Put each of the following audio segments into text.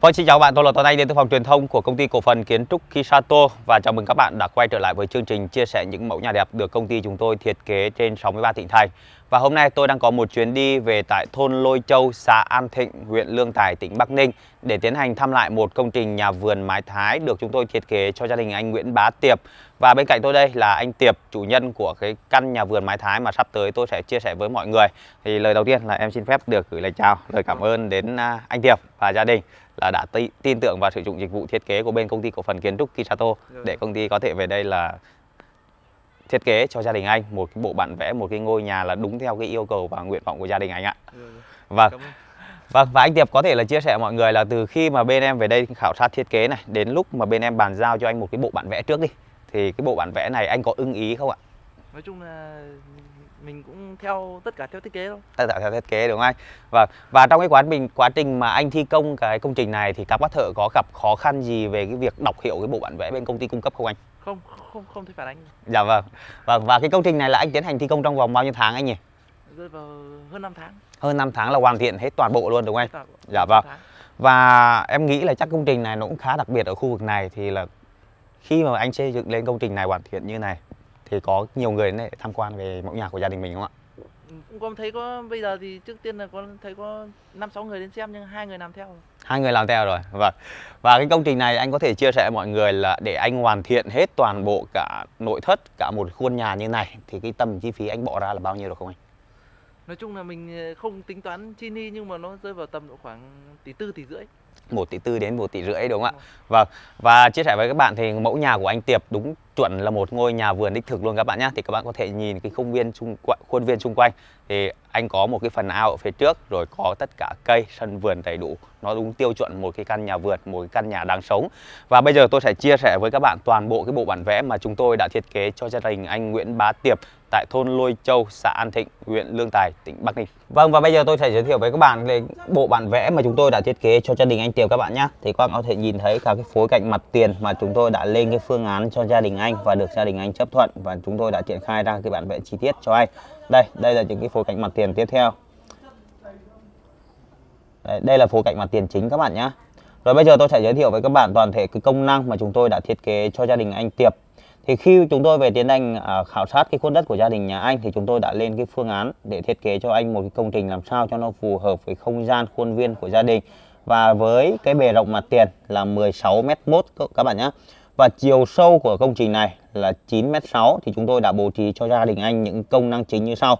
Vâng, xin chào các bạn, tôi là Tuấn Anh đến từ phòng truyền thông của công ty cổ phần kiến trúc Kisato và chào mừng các bạn đã quay trở lại với chương trình chia sẻ những mẫu nhà đẹp được công ty chúng tôi thiết kế trên 63 tỉnh thành. Và hôm nay tôi đang có một chuyến đi về tại thôn Lôi Châu, xã An Thịnh, huyện Lương Tài, tỉnh Bắc Ninh để tiến hành thăm lại một công trình nhà vườn mái thái được chúng tôi thiết kế cho gia đình anh Nguyễn Bá Tiệp. Và bên cạnh tôi đây là anh Tiệp, chủ nhân của cái căn nhà vườn mái thái mà sắp tới tôi sẽ chia sẻ với mọi người. Thì lời đầu tiên là em xin phép được gửi lời chào, lời cảm ơn đến à, anh Tiệp và gia đình là đã tin tưởng và sử dụng dịch vụ thiết kế của bên công ty cổ phần kiến trúc Kisato để công ty có thể về đây là thiết kế cho gia đình anh một cái bộ bản vẽ một cái ngôi nhà là đúng theo cái yêu cầu và nguyện vọng của gia đình anh ạ vâng và... Vâng, và anh Tiệp có thể là chia sẻ mọi người là từ khi mà bên em về đây khảo sát thiết kế này đến lúc mà bên em bàn giao cho anh một cái bộ bản vẽ trước đi thì cái bộ bản vẽ này anh có ưng ý không ạ? Nói chung là mình cũng theo tất cả theo thiết kế thôi. Tất cả theo thiết kế đúng không anh? Và và trong cái quá trình quá trình mà anh thi công cái công trình này thì các bác thợ có gặp khó khăn gì về cái việc đọc hiểu cái bộ bản vẽ bên công ty cung cấp không anh? không không không thấy phản ánh dạ vâng và vâng, và cái công trình này là anh tiến hành thi công trong vòng bao nhiêu tháng anh nhỉ rơi vào hơn 5 tháng hơn 5 tháng là hoàn thiện hết toàn bộ luôn đúng không anh dạ vâng và em nghĩ là chắc công trình này nó cũng khá đặc biệt ở khu vực này thì là khi mà anh xây dựng lên công trình này hoàn thiện như này thì có nhiều người đến để tham quan về mẫu nhà của gia đình mình không ạ cũng có thấy có bây giờ thì trước tiên là có thấy có năm sáu người đến xem nhưng hai người làm theo hai người làm theo rồi vâng và cái công trình này anh có thể chia sẻ mọi người là để anh hoàn thiện hết toàn bộ cả nội thất cả một khuôn nhà như này thì cái tầm chi phí anh bỏ ra là bao nhiêu được không anh nói chung là mình ờ, không tính toán chi ni nhưng mà nó rơi vào tầm độ khoảng tỷ tư tỷ rưỡi một tỷ tư đến một tỷ rưỡi đúng không ạ vâng và, và chia sẻ với các bạn thì mẫu nhà của anh tiệp đúng chuẩn là một ngôi nhà vườn đích thực luôn các bạn nhé thì các bạn có thể nhìn cái không viên chung quanh khuôn viên xung quanh thì anh có một cái phần ao ở phía trước rồi có tất cả cây sân vườn đầy đủ nó đúng tiêu chuẩn một cái căn nhà vượt một cái căn nhà đáng sống và bây giờ tôi sẽ chia sẻ với các bạn toàn bộ cái bộ bản vẽ mà chúng tôi đã thiết kế cho gia đình anh Nguyễn Bá Tiệp tại thôn Lôi Châu, xã An Thịnh, huyện Lương Tài, tỉnh Bắc Ninh. Vâng và bây giờ tôi sẽ giới thiệu với các bạn về bộ bản vẽ mà chúng tôi đã thiết kế cho gia đình anh Tiệp các bạn nhé. Thì các bạn có thể nhìn thấy cả cái phối cảnh mặt tiền mà chúng tôi đã lên cái phương án cho gia đình anh và được gia đình anh chấp thuận và chúng tôi đã triển khai ra cái bản vẽ chi tiết cho anh. Đây, đây là những cái phối cảnh mặt tiền tiếp theo. Đấy, đây là phối cạnh mặt tiền chính các bạn nhé Rồi bây giờ tôi sẽ giới thiệu với các bạn toàn thể cái công năng mà chúng tôi đã thiết kế cho gia đình anh Tiệp thì khi chúng tôi về tiến hành à, khảo sát cái khuôn đất của gia đình nhà anh thì chúng tôi đã lên cái phương án để thiết kế cho anh một cái công trình làm sao cho nó phù hợp với không gian khuôn viên của gia đình và với cái bề rộng mặt tiền là 16 m 1 các bạn nhé và chiều sâu của công trình này là 9 m 6 thì chúng tôi đã bố trí cho gia đình anh những công năng chính như sau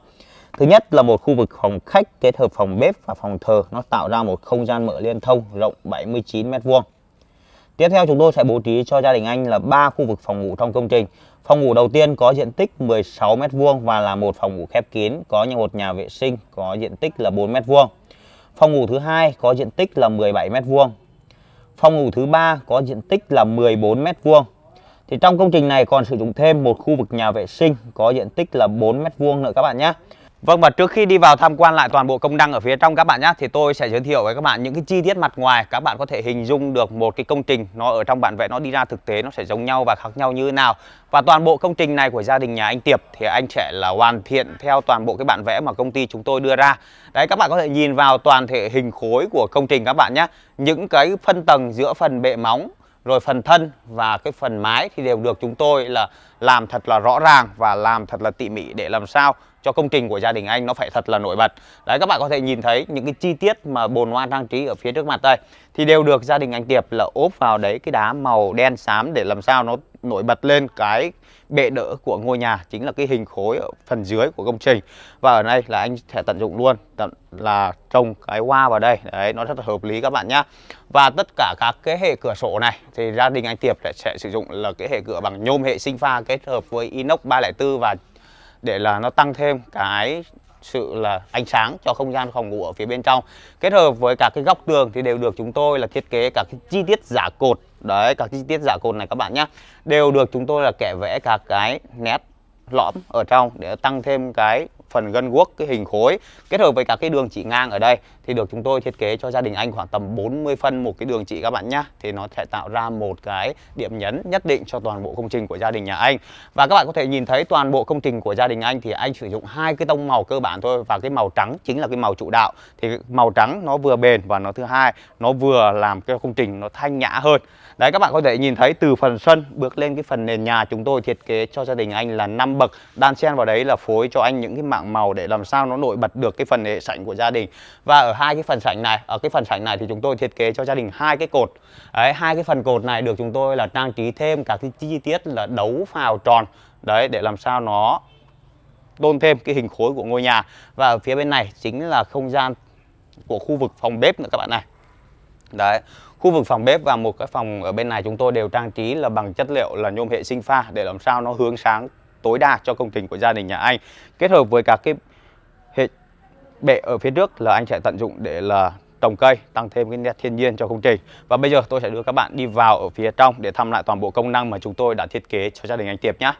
Thứ nhất là một khu vực phòng khách kết hợp phòng bếp và phòng thờ, nó tạo ra một không gian mở liên thông rộng 79 m2. Tiếp theo chúng tôi sẽ bố trí cho gia đình anh là 3 khu vực phòng ngủ trong công trình. Phòng ngủ đầu tiên có diện tích 16 m2 và là một phòng ngủ khép kín, có những một nhà vệ sinh có diện tích là 4 m2. Phòng ngủ thứ hai có diện tích là 17 m2. Phòng ngủ thứ ba có diện tích là 14 m2. Thì trong công trình này còn sử dụng thêm một khu vực nhà vệ sinh có diện tích là 4 m2 nữa các bạn nhé. Vâng và trước khi đi vào tham quan lại toàn bộ công năng ở phía trong các bạn nhé thì tôi sẽ giới thiệu với các bạn những cái chi tiết mặt ngoài các bạn có thể hình dung được một cái công trình nó ở trong bản vẽ nó đi ra thực tế nó sẽ giống nhau và khác nhau như thế nào và toàn bộ công trình này của gia đình nhà anh Tiệp thì anh sẽ là hoàn thiện theo toàn bộ cái bản vẽ mà công ty chúng tôi đưa ra đấy các bạn có thể nhìn vào toàn thể hình khối của công trình các bạn nhé những cái phân tầng giữa phần bệ móng rồi phần thân và cái phần mái thì đều được chúng tôi là làm thật là rõ ràng và làm thật là tỉ mỉ để làm sao cho công trình của gia đình anh nó phải thật là nổi bật đấy các bạn có thể nhìn thấy những cái chi tiết mà bồn hoa trang trí ở phía trước mặt đây thì đều được gia đình anh Tiệp là ốp vào đấy cái đá màu đen xám để làm sao nó nổi bật lên cái bệ đỡ của ngôi nhà chính là cái hình khối ở phần dưới của công trình và ở đây là anh sẽ tận dụng luôn tận là trồng cái hoa vào đây đấy nó rất là hợp lý các bạn nhá và tất cả các cái hệ cửa sổ này thì gia đình anh Tiệp sẽ, sẽ sử dụng là cái hệ cửa bằng nhôm hệ sinh pha kết hợp với inox 304 và để là nó tăng thêm cái sự là ánh sáng cho không gian phòng ngủ ở phía bên trong kết hợp với cả cái góc tường thì đều được chúng tôi là thiết kế các cái chi tiết giả cột đấy các chi tiết giả cột này các bạn nhé đều được chúng tôi là kẻ vẽ các cái nét lõm ở trong để tăng thêm cái phần gân guốc cái hình khối kết hợp với các cái đường chỉ ngang ở đây thì được chúng tôi thiết kế cho gia đình anh khoảng tầm 40 phân một cái đường chỉ các bạn nhá thì nó sẽ tạo ra một cái điểm nhấn nhất định cho toàn bộ công trình của gia đình nhà anh và các bạn có thể nhìn thấy toàn bộ công trình của gia đình anh thì anh sử dụng hai cái tông màu cơ bản thôi và cái màu trắng chính là cái màu chủ đạo thì màu trắng nó vừa bền và nó thứ hai nó vừa làm cái công trình nó thanh nhã hơn đấy các bạn có thể nhìn thấy từ phần sân bước lên cái phần nền nhà chúng tôi thiết kế cho gia đình anh là năm bậc đan xen vào đấy là phối cho anh những cái màu bảng màu để làm sao nó nổi bật được cái phần hệ sảnh của gia đình và ở hai cái phần sảnh này ở cái phần sảnh này thì chúng tôi thiết kế cho gia đình hai cái cột đấy hai cái phần cột này được chúng tôi là trang trí thêm các cái chi tiết là đấu phào tròn đấy để làm sao nó tôn thêm cái hình khối của ngôi nhà và ở phía bên này chính là không gian của khu vực phòng bếp nữa các bạn này đấy khu vực phòng bếp và một cái phòng ở bên này chúng tôi đều trang trí là bằng chất liệu là nhôm hệ sinh pha để làm sao nó hướng sáng tối đa cho công trình của gia đình nhà anh kết hợp với các cái hệ bệ ở phía trước là anh sẽ tận dụng để là trồng cây tăng thêm cái nét thiên nhiên cho công trình và bây giờ tôi sẽ đưa các bạn đi vào ở phía trong để thăm lại toàn bộ công năng mà chúng tôi đã thiết kế cho gia đình anh Tiệp nhé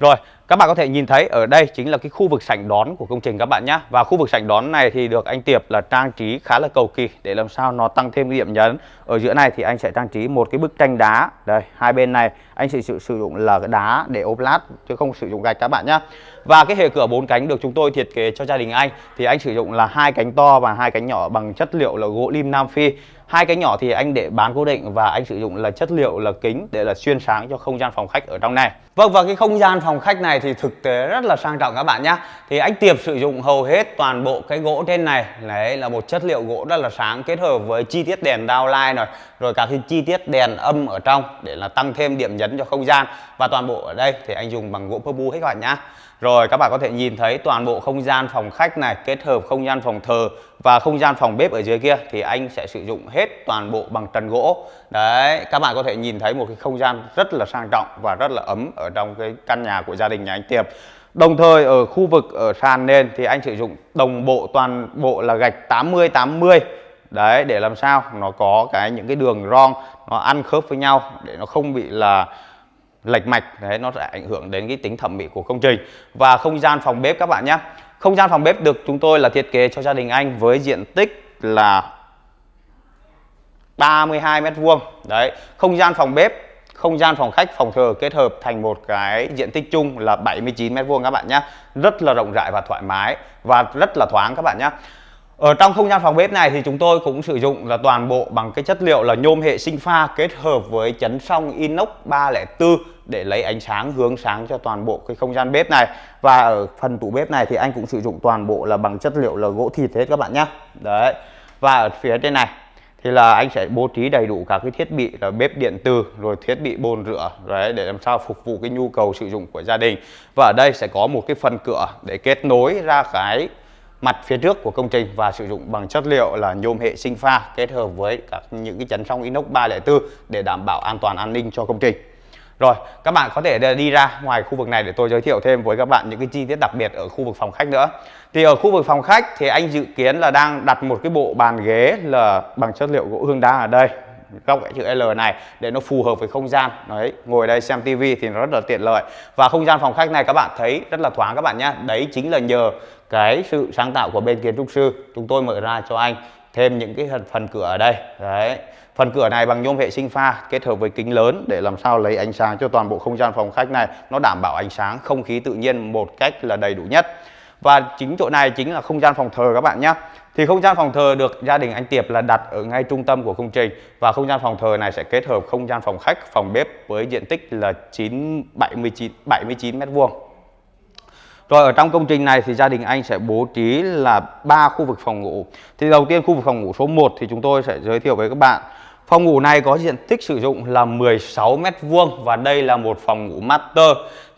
rồi các bạn có thể nhìn thấy ở đây chính là cái khu vực sảnh đón của công trình các bạn nhé. Và khu vực sảnh đón này thì được anh Tiệp là trang trí khá là cầu kỳ để làm sao nó tăng thêm cái điểm nhấn. Ở giữa này thì anh sẽ trang trí một cái bức tranh đá. Đây, hai bên này anh sẽ sử, sử dụng là đá để ốp lát chứ không sử dụng gạch các bạn nhé. Và cái hệ cửa bốn cánh được chúng tôi thiết kế cho gia đình anh thì anh sử dụng là hai cánh to và hai cánh nhỏ bằng chất liệu là gỗ lim Nam Phi. Hai cánh nhỏ thì anh để bán cố định và anh sử dụng là chất liệu là kính để là xuyên sáng cho không gian phòng khách ở trong này. Vâng và cái không gian phòng khách này này thì thực tế rất là sang trọng các bạn nhé thì anh Tiệp sử dụng hầu hết toàn bộ cái gỗ trên này đấy là một chất liệu gỗ rất là sáng kết hợp với chi tiết đèn downlight rồi rồi các cái chi tiết đèn âm ở trong để là tăng thêm điểm nhấn cho không gian và toàn bộ ở đây thì anh dùng bằng gỗ purple hết các bạn nhá rồi các bạn có thể nhìn thấy toàn bộ không gian phòng khách này kết hợp không gian phòng thờ và không gian phòng bếp ở dưới kia thì anh sẽ sử dụng hết toàn bộ bằng trần gỗ đấy các bạn có thể nhìn thấy một cái không gian rất là sang trọng và rất là ấm ở trong cái căn nhà của gia đình nhà anh tiệp Đồng thời ở khu vực ở sàn nền thì anh sử dụng đồng bộ toàn bộ là gạch 80 80 đấy để làm sao nó có cái những cái đường ron nó ăn khớp với nhau để nó không bị là lệch mạch đấy nó sẽ ảnh hưởng đến cái tính thẩm mỹ của công trình và không gian phòng bếp các bạn nhé không gian phòng bếp được chúng tôi là thiết kế cho gia đình anh với diện tích là 32 mét vuông đấy không gian phòng bếp không gian phòng khách phòng thờ kết hợp thành một cái diện tích chung là 79 mét vuông các bạn nhé rất là rộng rãi và thoải mái và rất là thoáng các bạn nhé ở trong không gian phòng bếp này thì chúng tôi cũng sử dụng là toàn bộ bằng cái chất liệu là nhôm hệ sinh pha kết hợp với chấn song inox 304 để lấy ánh sáng hướng sáng cho toàn bộ cái không gian bếp này và ở phần tủ bếp này thì anh cũng sử dụng toàn bộ là bằng chất liệu là gỗ thịt hết các bạn nhé đấy và ở phía trên này thì là anh sẽ bố trí đầy đủ các cái thiết bị là bếp điện từ rồi thiết bị bồn rửa đấy để làm sao phục vụ cái nhu cầu sử dụng của gia đình và ở đây sẽ có một cái phần cửa để kết nối ra cái mặt phía trước của công trình và sử dụng bằng chất liệu là nhôm hệ sinh pha kết hợp với các những cái chắn song inox 304 để đảm bảo an toàn an ninh cho công trình. Rồi, các bạn có thể đi ra ngoài khu vực này để tôi giới thiệu thêm với các bạn những cái chi tiết đặc biệt ở khu vực phòng khách nữa. Thì ở khu vực phòng khách thì anh dự kiến là đang đặt một cái bộ bàn ghế là bằng chất liệu gỗ hương đá ở đây góc chữ L này để nó phù hợp với không gian đấy ngồi đây xem tivi thì nó rất là tiện lợi và không gian phòng khách này các bạn thấy rất là thoáng các bạn nhé đấy chính là nhờ cái sự sáng tạo của bên kiến trúc sư chúng tôi mở ra cho anh thêm những cái phần cửa ở đây đấy phần cửa này bằng nhôm hệ sinh pha kết hợp với kính lớn để làm sao lấy ánh sáng cho toàn bộ không gian phòng khách này nó đảm bảo ánh sáng không khí tự nhiên một cách là đầy đủ nhất và chính chỗ này chính là không gian phòng thờ các bạn nhé thì không gian phòng thờ được gia đình anh Tiệp là đặt ở ngay trung tâm của công trình và không gian phòng thờ này sẽ kết hợp không gian phòng khách phòng bếp với diện tích là 9 79 79 mét vuông rồi ở trong công trình này thì gia đình anh sẽ bố trí là ba khu vực phòng ngủ. Thì đầu tiên khu vực phòng ngủ số 1 thì chúng tôi sẽ giới thiệu với các bạn. Phòng ngủ này có diện tích sử dụng là 16 m2 và đây là một phòng ngủ master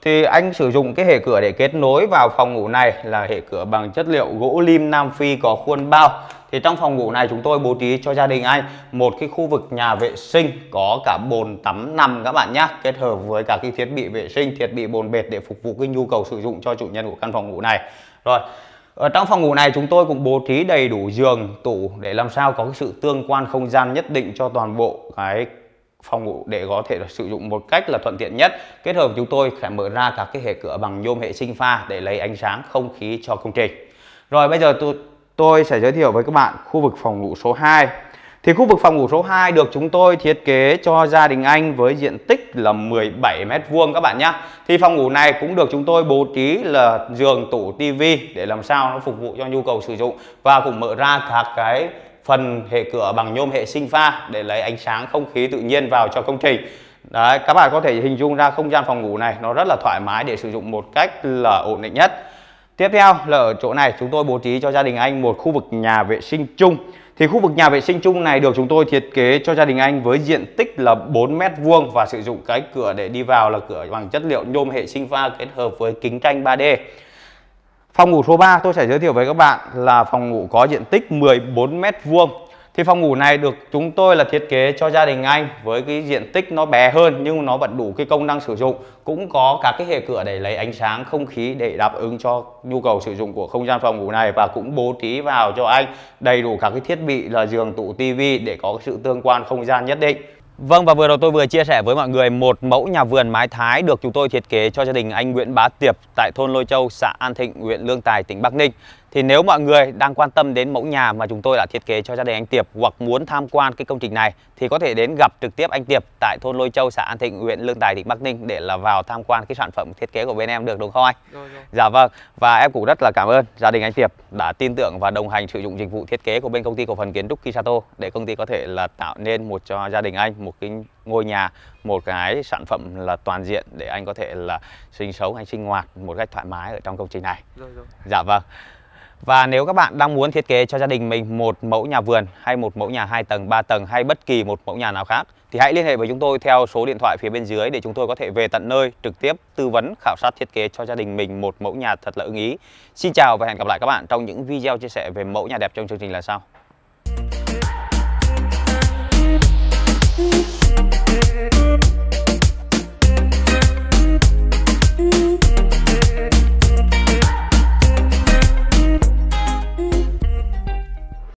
thì anh sử dụng cái hệ cửa để kết nối vào phòng ngủ này là hệ cửa bằng chất liệu gỗ lim Nam Phi có khuôn bao thì trong phòng ngủ này chúng tôi bố trí cho gia đình anh một cái khu vực nhà vệ sinh có cả bồn tắm nằm các bạn nhé kết hợp với cả cái thiết bị vệ sinh thiết bị bồn bệt để phục vụ cái nhu cầu sử dụng cho chủ nhân của căn phòng ngủ này rồi ở trong phòng ngủ này chúng tôi cũng bố trí đầy đủ giường tủ để làm sao có cái sự tương quan không gian nhất định cho toàn bộ cái phòng ngủ để có thể sử dụng một cách là thuận tiện nhất kết hợp chúng tôi sẽ mở ra các cái hệ cửa bằng nhôm hệ sinh pha để lấy ánh sáng không khí cho công trình rồi bây giờ tôi tôi sẽ giới thiệu với các bạn khu vực phòng ngủ số 2 thì khu vực phòng ngủ số 2 được chúng tôi thiết kế cho gia đình anh với diện tích là 17 mét vuông các bạn nhé. Thì phòng ngủ này cũng được chúng tôi bố trí là giường, tủ, tivi để làm sao nó phục vụ cho nhu cầu sử dụng và cũng mở ra các cái phần hệ cửa bằng nhôm hệ sinh pha để lấy ánh sáng không khí tự nhiên vào cho công trình Đấy, các bạn có thể hình dung ra không gian phòng ngủ này nó rất là thoải mái để sử dụng một cách là ổn định nhất Tiếp theo là ở chỗ này chúng tôi bố trí cho gia đình anh một khu vực nhà vệ sinh chung Thì khu vực nhà vệ sinh chung này được chúng tôi thiết kế cho gia đình anh với diện tích là 4 mét vuông Và sử dụng cái cửa để đi vào là cửa bằng chất liệu nhôm hệ sinh pha kết hợp với kính tranh 3D Phòng ngủ số 3 tôi sẽ giới thiệu với các bạn là phòng ngủ có diện tích 14 m2. Thì phòng ngủ này được chúng tôi là thiết kế cho gia đình anh với cái diện tích nó bé hơn nhưng nó vẫn đủ cái công năng sử dụng, cũng có các cái hệ cửa để lấy ánh sáng, không khí để đáp ứng cho nhu cầu sử dụng của không gian phòng ngủ này và cũng bố trí vào cho anh đầy đủ các cái thiết bị là giường, tủ, tivi để có sự tương quan không gian nhất định. Vâng và vừa rồi tôi vừa chia sẻ với mọi người một mẫu nhà vườn mái thái được chúng tôi thiết kế cho gia đình anh Nguyễn Bá Tiệp tại thôn Lôi Châu, xã An Thịnh, huyện Lương Tài, tỉnh Bắc Ninh. Thì nếu mọi người đang quan tâm đến mẫu nhà mà chúng tôi đã thiết kế cho gia đình anh Tiệp hoặc muốn tham quan cái công trình này thì có thể đến gặp trực tiếp anh Tiệp tại thôn Lôi Châu, xã An Thịnh, huyện Lương Tài, tỉnh Bắc Ninh để là vào tham quan cái sản phẩm thiết kế của bên em được đúng không anh? Rồi, rồi. Dạ vâng. Và em cũng rất là cảm ơn gia đình anh Tiệp đã tin tưởng và đồng hành sử dụng dịch vụ thiết kế của bên công ty cổ phần kiến trúc Kisato để công ty có thể là tạo nên một cho gia đình anh một cái ngôi nhà, một cái sản phẩm là toàn diện để anh có thể là sinh sống, anh sinh hoạt một cách thoải mái ở trong công trình này. Rồi, rồi. Dạ vâng. Và nếu các bạn đang muốn thiết kế cho gia đình mình một mẫu nhà vườn hay một mẫu nhà 2 tầng, 3 tầng hay bất kỳ một mẫu nhà nào khác thì hãy liên hệ với chúng tôi theo số điện thoại phía bên dưới để chúng tôi có thể về tận nơi trực tiếp tư vấn khảo sát thiết kế cho gia đình mình một mẫu nhà thật là ưng ý. Xin chào và hẹn gặp lại các bạn trong những video chia sẻ về mẫu nhà đẹp trong chương trình là sau.